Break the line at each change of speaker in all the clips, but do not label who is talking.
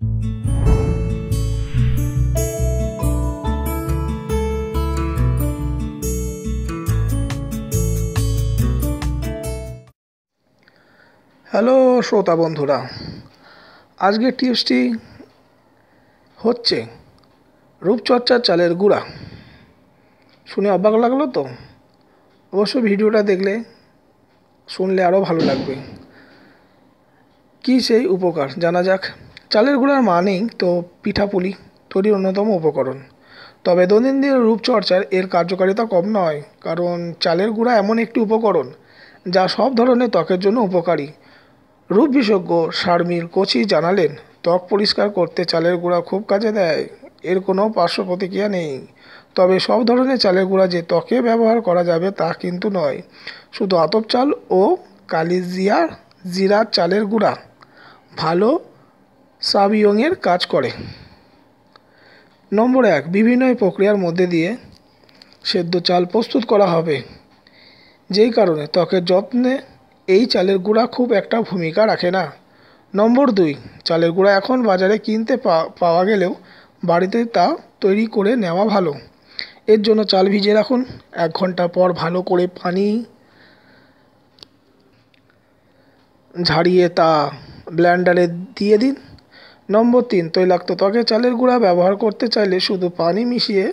hello শ্রোতা বন্ধুরা আজকের টিপসটি হচ্ছে রূপচর্চার চালের গুঁড়া শুনে অবাক লাগলো তো অবশ্য ভিডিওটা দেখলে শুনলে আরও ভালো লাগবে কী সেই উপকার জানা যাক চালের গুঁড়ার মানেই তো পিঠাপুলি তৈরির অন্যতম উপকরণ তবে দৈনন্দিন রূপচর্চার এর কার্যকারিতা কম নয় কারণ চালের গুঁড়া এমন একটি উপকরণ যা সব ধরনের ত্বকের জন্য উপকারী রূপ বিশেষজ্ঞ শারমির কোচি জানালেন ত্বক পরিষ্কার করতে চালের গুঁড়া খুব কাজে দেয় এর কোনো পার্শ্ব প্রতিক্রিয়া নেই তবে সব ধরনের চালের গুঁড়া যে ত্বকে ব্যবহার করা যাবে তা কিন্তু নয় শুধু আতপ চাল ও কালিজিয়া জিরা চালের গুঁড়া ভালো সাবিয়ংয়ের কাজ করে নম্বর এক বিভিন্ন প্রক্রিয়ার মধ্যে দিয়ে সেদ্ধ চাল প্রস্তুত করা হবে যেই কারণে ত্বকের যত্নে এই চালের গুঁড়া খুব একটা ভূমিকা রাখে না নম্বর দুই চালের গুঁড়া এখন বাজারে কিনতে পাওয়া গেলেও বাড়িতে তা তৈরি করে নেওয়া ভালো এর জন্য চাল ভিজিয়ে রাখুন এক ঘন্টা পর ভালো করে পানি ঝাড়িয়ে তা ব্ল্যান্ডারে দিয়ে দিন নম্বর তিন তৈলাক্ত ত্বকে চালের গুঁড়া ব্যবহার করতে চাইলে শুধু পানি মিশিয়ে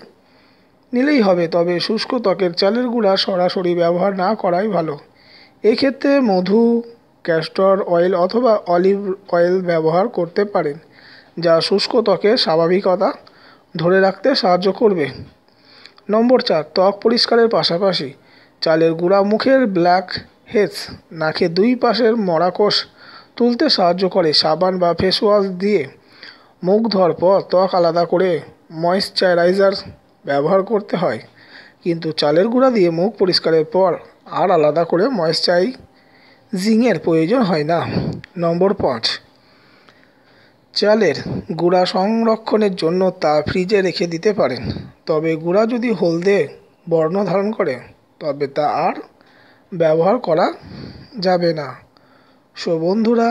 নিলেই হবে তবে শুষ্ক ত্বকের চালের গুঁড়া সরাসরি ব্যবহার না করাই ভালো এক্ষেত্রে মধু ক্যাস্টর অয়েল অথবা অলিভ অয়েল ব্যবহার করতে পারেন যা শুষ্ক ত্বকে স্বাভাবিকতা ধরে রাখতে সাহায্য করবে নম্বর চার ত্বক পরিষ্কারের পাশাপাশি চালের গুঁড়া মুখের ব্ল্যাক হেডস নাকে দুই পাশের মরাকোষ তুলতে সাহায্য করে সাবান বা ফেস ওয়াশ দিয়ে মুখ ধোয়ার পর ত্বক আলাদা করে ময়েশ্চারাইজার ব্যবহার করতে হয় কিন্তু চালের গুঁড়া দিয়ে মুখ পরিষ্কারের পর আর আলাদা করে ময়েশ্চারাইজিংয়ের প্রয়োজন হয় না নম্বর পাঁচ চালের গুঁড়া সংরক্ষণের জন্য তা ফ্রিজে রেখে দিতে পারেন তবে গুঁড়া যদি হলদে বর্ণ ধারণ করে তবে তা আর ব্যবহার করা যাবে না সো বন্ধুরা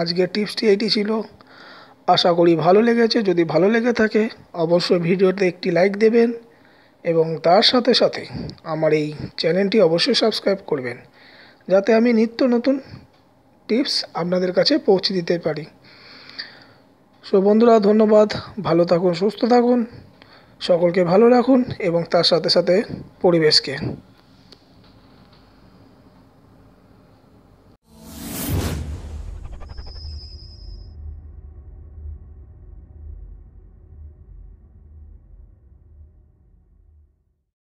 আজকের টিপসটি এটি ছিল আশা করি ভালো লেগেছে যদি ভালো লেগে থাকে অবশ্যই ভিডিওতে একটি লাইক দেবেন এবং তার সাথে সাথে আমার এই চ্যানেলটি অবশ্যই সাবস্ক্রাইব করবেন যাতে আমি নিত্য নতুন টিপস আপনাদের কাছে পৌঁছে দিতে পারি সো বন্ধুরা ধন্যবাদ ভালো থাকুন সুস্থ থাকুন সকলকে ভালো রাখুন এবং তার সাথে সাথে পরিবেশকে